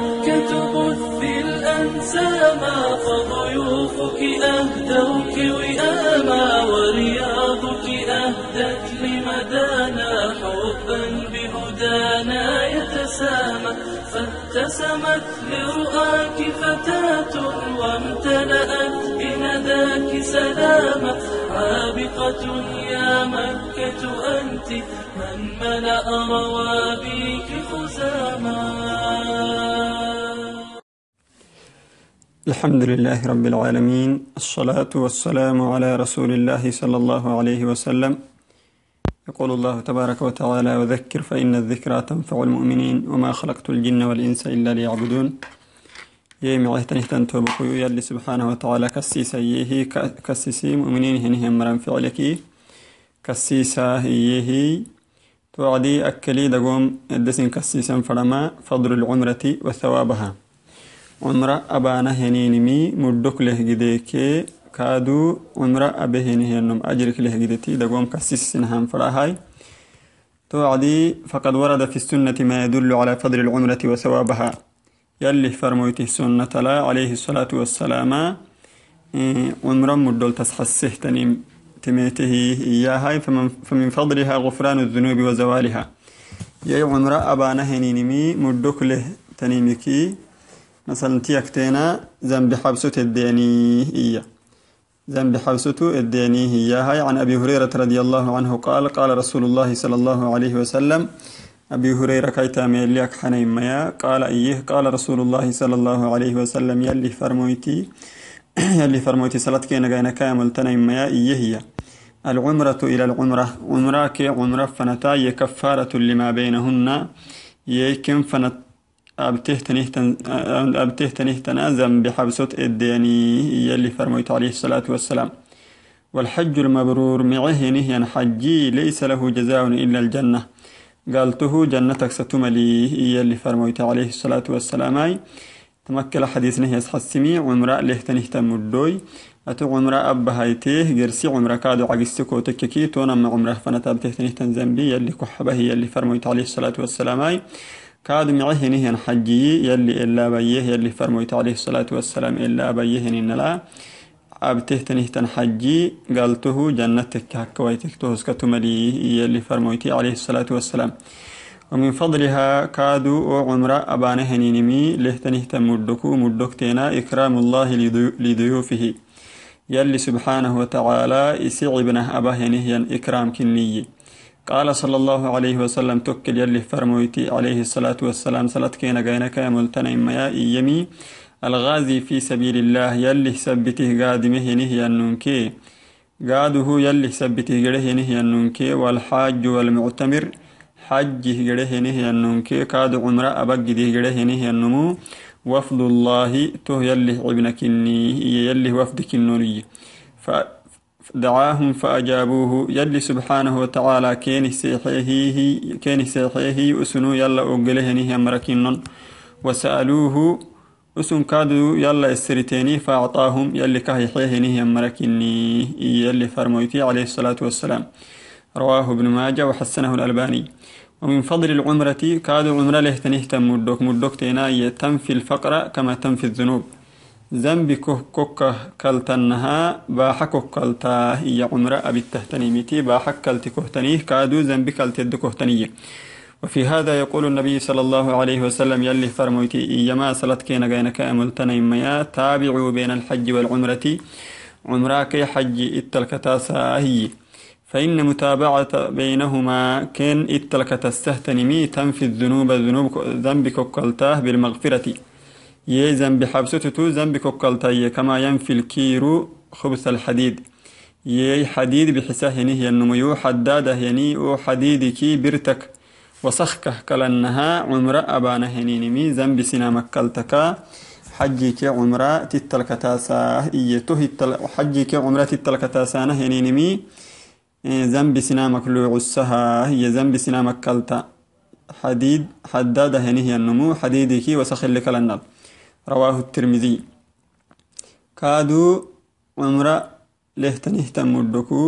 مكة بثي الأنسام فضيوفك أهدوك وئاما ورياضك أهدت لمدانا حبا بهدانا يتسامى فابتسمت لرؤاك فتاة وامتلأت بنداك سلاما سابقة يا مكة أنت من ملأ روابيك خزاما الحمد لله رب العالمين الصلاة والسلام على رسول الله صلى الله عليه وسلم يقول الله تبارك وتعالى وذكر فإن الذكرى تنفع المؤمنين وما خلقت الجن والإنس إلا ليعبدون يمي الله تنهتن توبكو يلي سبحانه وتعالى كسيسا يهي كسيسي مؤمنين هنهم مرن فعلك يهي توعدي أكلي دقوم الدسن كسيسا فرما فضل العمرة وثوابها عمرة أبانا هنينمي مدك له جديك كادو عمرة أبهن هنم أجرك له جديتي دقوم كسيسا هم فراهاي توعدي فقد ورد في السنة ما يدل على فضل العمرة وثوابها يلي فرمويته سنة لا عليه الصلاة والسلام إيه، عمرا مدل تسحسه تنيم تميته إياها فمن, فضلها غفران الذنوب وزوالها يي عمر أبانا هنينمي مدوك له تنيمكي مثلا تيكتينا ذنب حبسة الديني إياه ذنب حبسته الديني إياها عن أبي هريرة رضي الله عنه قال قال رسول الله صلى الله عليه وسلم أبي هريرة كيتا ميليك حنين ميا قال إيه قال رسول الله صلى الله عليه وسلم يلي فرمويتي يلي فرمويتي صلاتك جاينا كامل تنين ميا إيه هي العمرة إلى العمرة عمرك عمرة فنتا كفارة لما بينهن يكن فنت أبته تنهتن أبته تنهتن بحبسة الديني يلي فرميت عليه الصلاة والسلام والحج المبرور معه نهيا حجي ليس له جزاء إلا الجنة قالته جنتك ستملي هي اللي فرموت عليه الصلاة والسلام تمكل حديث نهي أصحى السميع وامرأة له تنهتم الدوي أتو عمرة أب هايتيه جرسي عمرة كادو عقستكو تككي تونا مع عمرة فنتاب تهتنه تنزنبي يلي كحبه يلي فرموت عليه الصلاة والسلام كادو معه نهي حجي يلي إلا بيه يلي فرموت عليه الصلاة والسلام إلا بيه إن لا أبته أبتهتنه حجي قالته جنتك هكا ويتكته اسكت مليه يلي فرمويتي عليه الصلاة والسلام ومن فضلها كادوا عمر أبانه نينمي لهتنه تمدكو مدكتنا إكرام الله لضيوفه يلي سبحانه وتعالى إسعبنه أباه ينهيا إكرام كنية قال صلى الله عليه وسلم تكل يلي فرمويتي عليه الصلاة والسلام صلاة كينا قينك يا ملتنا إما يا إيمي الغازي في سبيل الله يلي سبته قادمه نهي النونكي قاده يلي سبته قره نهي النونكي والحاج والمعتمر حجه قره نهي النونكي قاد عمره أبقده قره نهي النمو وفد الله ته يلي ابنك يلي وفدك النوري فدعاهم فأجابوه يلي سبحانه وتعالى كين سيحيه كين سيحيه أسنو يلا أقله نهي أمركنن وسألوه رسوم كادو يلا استريتيني فأعطاهم يلي كهي حيهنه يمركني يلي فرميتي عليه الصلاة والسلام رواه ابن ماجة وحسنه الألباني ومن فضل العمرة كادو عمرة له تنهتم مدوك مدوك تم في الفقرة كما تم في الذنوب ذنب كوكا كالتنها باحكو كلتا هي عمرة أبي التهتنيمتي باحك كلتي كهتنيه كادو ذنب كلتي كهتنيه وفي هذا يقول النبي صلى الله عليه وسلم يلي فرمويتي إيما صلتك نغينك أملتنا إميا تابعوا بين الحج والعمرة عمراك حج التلكتاسا هي فإن متابعة بينهما كان إتلك مي تنفي الذنوب ذنوب ذنبك قلتاه بالمغفرة يا ذنب حبستتو ذنبك قلتاه كما ينفي الكيرو خبث الحديد يي حديد بحساه هي النميو حداده يني أو حديدك برتك وصخكه كلنها عمرة أبانا هنينمي زنب سنا مكلتك حجيك عمرة تاسا إيته التل... حجيك عمرة تتلكتاسانا هنينمي إيه، زنب سنا مكلو عسها هي زنب سنا مكالتا حديد حداد هنيه النمو حديدك وسخل لك لنال رواه الترمذي كادو عمرة لهتنهتم مدكو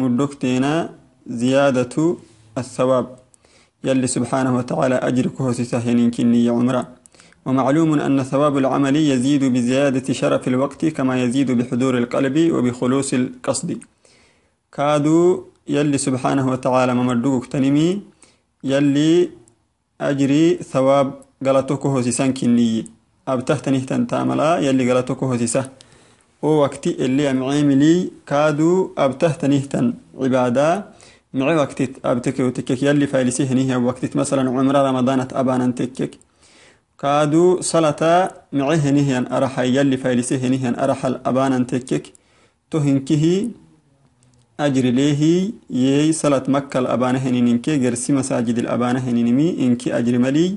مدكتنا زيادة الثواب يلي سبحانه وتعالى أجركه هوسسه كني عمره ومعلوم أن ثواب العمل يزيد بزيادة شرف الوقت كما يزيد بحضور القلب وبخلوص القصد كادو يلي سبحانه وتعالى ممردوك تنمي يلي أجري ثواب غلطوك سيسان كني أبتهتني تنتاملا يلي غلطوك سيسه ووقتي اللي أمعيملي كادو أبتهتني تن عبادة نوعي وقتت أبتك وتكك يلي فايلسيه نيه وقتت مثلا عمر رمضانة أبانا تكك كادو صلاة نوعيه نيه أرحى يلي فايلسيه نيه أرحى الأبانا تكك تهنكه أجر ليه يي صلاة مكة الأبانة هنينكي جرسي مساجد الأبانة هنينمي إنك أجر ملي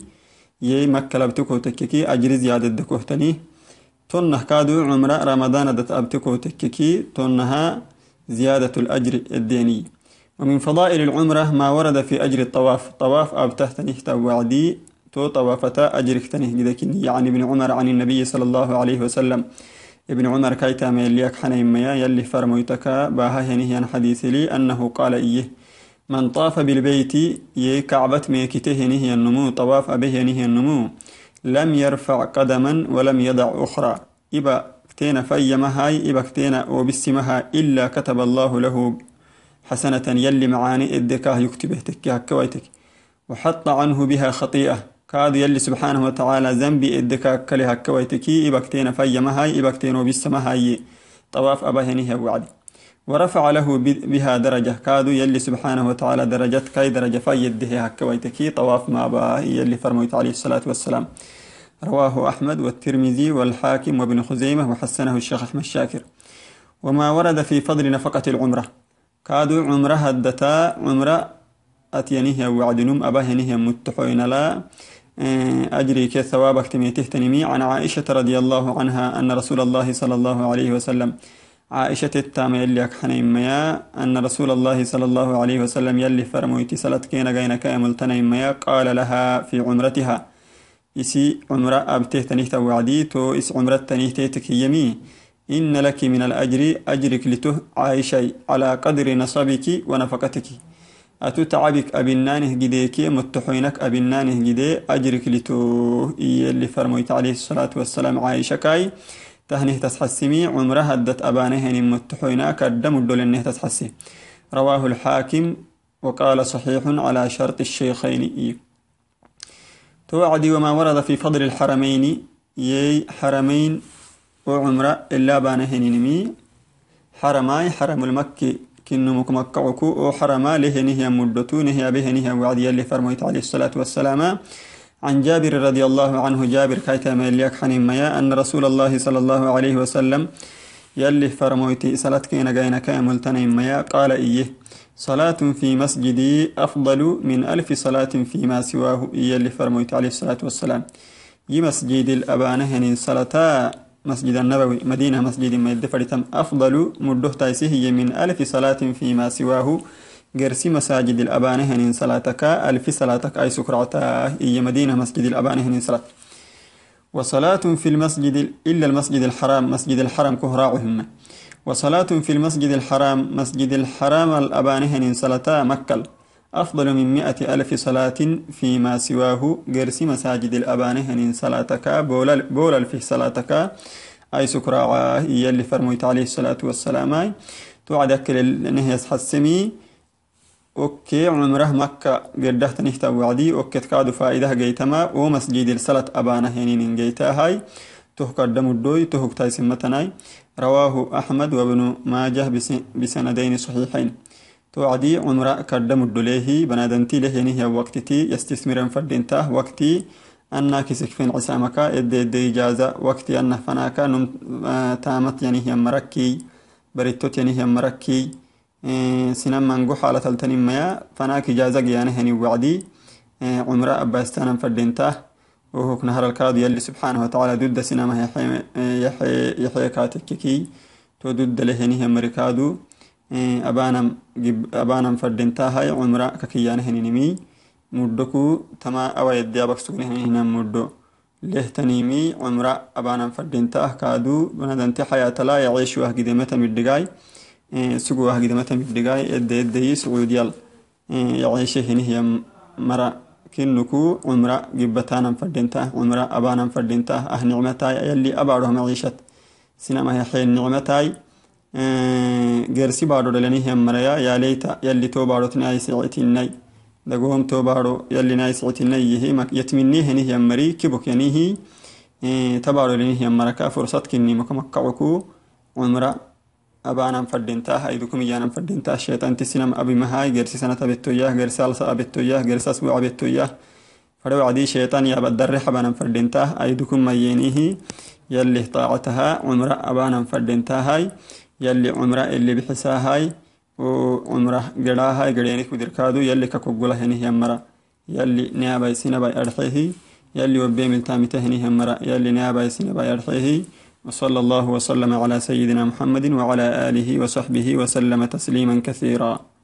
يي مكة لبتك وتككي أجر زيادة دكوهتني تنه كادو عمره رمضان دت أبتكو تنها زيادة الأجر الديني ومن فضائل العمرة ما ورد في أجر الطواف طواف تنهت وعدي تو طوافتا اختنه جدكني يعني ابن عمر عن النبي صلى الله عليه وسلم ابن عمر كايتا ميليك حنيميا يلي فرميتكا باها هنهي عن حديث لي أنه قال إيه من طاف بالبيت يكعبة كعبت ميكته نهي النمو طواف أبه نهي النمو لم يرفع قدما ولم يضع أخرى إبا كتين فيما هاي إبا كتين وبسمها إلا كتب الله له حسنة يلي معاني إدكاه يكتبه تكيها كويتك وحط عنه بها خطيئة كاد يلي سبحانه وتعالى ذنبي إدكا كلي هكويتكي إبكتين في مهاي إبكتين وبالسمهاي طواف أبهنه وعدي ورفع له بها درجة كاد يلي سبحانه وتعالى درجة كاي درجة فيده هكويتكي طواف ما با يلي فرميت عليه الصلاة والسلام رواه أحمد والترمذي والحاكم وابن خزيمة وحسنه الشيخ أحمد الشاكر وما ورد في فضل نفقة العمرة كادو عمره هدتا عمره أتينيه وعدنوم أباهنيه متحوين لا إيه، أجري كثوابك تميته تهتنمي عن عائشة رضي الله عنها أن رسول الله صلى الله عليه وسلم عائشة التامة يلي أكحنين ميا أن رسول الله صلى الله عليه وسلم يلي فرمويتي سلت كينا غينا كاملتنا ميا قال لها في عمرتها إسي عمرة أبته تنيه وعدي تو إس عمرة تنيه تيتك يمي إن لك من الأجر أجرك لته عايشي على قدر نصبك ونفقتك أتتعبك أبنانه جديك متحينك أبنانه جدي أجرك لته إيه اللي فرميت عليه الصلاة والسلام عايشكاي تهنه تسحسمي عمرها هدت أبانه متحينا كدم الدول إنه تسحسي رواه الحاكم وقال صحيح على شرط الشيخين إيه توعدي وما ورد في فضل الحرمين يي حرمين وعمرة إلا بان حرماي حرم المكي كنو مكمكعكو أو حرما لهنه مدتو نهي بهنه وعدي اللي فرميت عليه الصلاة والسلام عن جابر رضي الله عنه جابر كايتا ميليك حنين ميا أن رسول الله صلى الله عليه وسلم يلي فرمويتي صلاتك إن جاينا كاملتني ميا قال إيه صلاة في مسجدي أفضل من ألف صلاة فيما سواه يلي اللي فرمويت عليه الصلاة والسلام يمسجد الأبانهن صلتا مسجد النبوي مدينة مسجد ما يدفرتم أفضل مده تايسيه من ألف صلاة فيما سواه جرسي مساجد الأبانه هنين صلاتك ألف صلاتك أي سكرعتا هي مدينة مسجد الأبانه هنين صلاة وصلاة في المسجد إلا المسجد الحرام مسجد الحرام كهراعهم وصلاة في المسجد الحرام مسجد الحرام الأبانه هنين صلاتا مكة أفضل من مئة ألف صلاة فيما سواه قرس مساجد الأبانه هنين صلاتك بولل بول في صلاتك أي سكرا يلي فرميت عليه الصلاة والسلام توعدك لأنه السمي أوكي عمره مكة قردهت نهتا وعدي أوكي تكاد فائدة جيتما ومسجد الصلاة أبانه هنين يعني جيتا هاي الدم الدوي تاي سمتناي رواه أحمد وابن ماجه بسندين صحيحين توعدي عمر كردم الدليه بنادنتي له يعني هي وقتتي يستثمر فردينتا وقتي أنا كسكفين عسامك إد إد إجازة وقتي أن فناك نم آه، تامت يعني هي مركي بريتوت يعني هي مركي آه، سنم منقو حالة تلتني ميا فناك إجازة يعني هني وعدي عمر آه، أباستان فردينته وهو كنهر الكاد يلي سبحانه وتعالى ضد يحي يحيي يحيي كاتككي تو ضد له يعني هي مركادو abaanam abaanam fardin umra kakiyan kakiyyaan hininimi muddoku tama awa yedde abaksugne hinan muddo lehtanimi cumra abaanam fardin taah kaadu banadanti xayaatalaa yaciishu ahgidamata midhigaay sugu ahgidamata midhigaay edde eddeyi sucuudiyal yaciishe hinihya mara kinnuku cumra gibbataanam fardin taah cumra abaanam fardin taah ah nicmataay ayalli abaarohama ciishat sinamahaxeen nicmataay geersi baadho dhalanii hammarayaa yaaleeta yalli too baadhotin ay sicitinnay dagoom too baadho yalli nay sicitinnay yihi yatminnii heni hammarii kibokenihi ta baadho dhalanii hammaraka fursat kinni maka makka cukuu cumra abaanan fadhintaa haydukum iyyaanan fadhintaa sheexanti sinam abimahaay geersi sanata bettoyyaah geersi alsa abettoyyaah geersi asbu abettoyyaah فلو عدي شيطان يا بدر حبانا فردنتاه أيدكم ميينيه يلي طاعتها عمر أبانا فردنتاه هاي يلي عمره اللي بحسا هاي وعمره قدا هاي قدينك ودركادو يلي ككوغولا هني يمرا يلي نيابا يسينا باي أرحيه يلي وبيمل تامته هني يمرا يلي نيابا يسينا باي أرحيه وصلى الله وسلم على سيدنا محمد وعلى آله وصحبه وسلم تسليما كثيرا